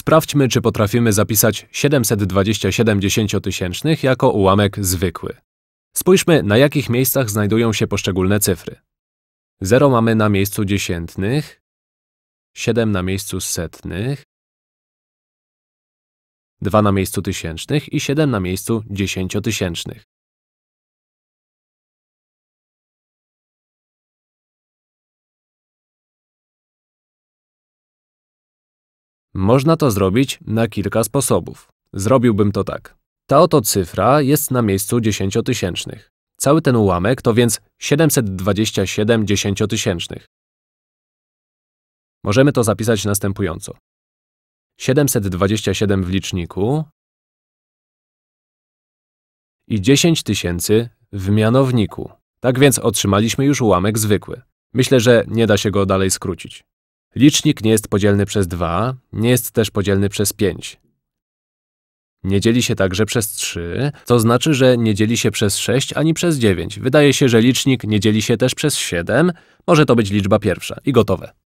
Sprawdźmy, czy potrafimy zapisać 727 dziesięciotysięcznych jako ułamek zwykły. Spójrzmy, na jakich miejscach znajdują się poszczególne cyfry. 0 mamy na miejscu dziesiętnych, 7 na miejscu setnych, 2 na miejscu tysięcznych i 7 na miejscu dziesięciotysięcznych. Można to zrobić na kilka sposobów. Zrobiłbym to tak. Ta oto cyfra jest na miejscu dziesięciotysięcznych. Cały ten ułamek to więc 727 dziesięciotysięcznych. Możemy to zapisać następująco. 727 w liczniku i 10 tysięcy w mianowniku. Tak więc otrzymaliśmy już ułamek zwykły. Myślę, że nie da się go dalej skrócić. Licznik nie jest podzielny przez 2, nie jest też podzielny przez 5. Nie dzieli się także przez 3, co znaczy, że nie dzieli się przez 6 ani przez 9. Wydaje się, że licznik nie dzieli się też przez 7, może to być liczba pierwsza i gotowe.